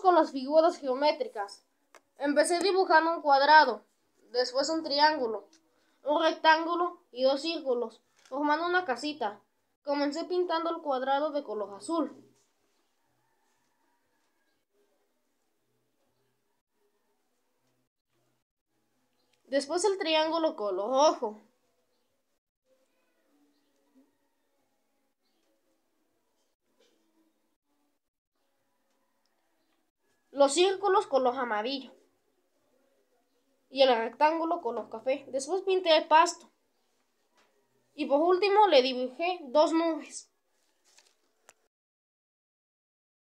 con las figuras geométricas. Empecé dibujando un cuadrado, después un triángulo, un rectángulo y dos círculos, formando una casita. Comencé pintando el cuadrado de color azul. Después el triángulo color rojo. los círculos con los amarillos y el rectángulo con los cafés. Después pinté el pasto y por último le dibujé dos nubes.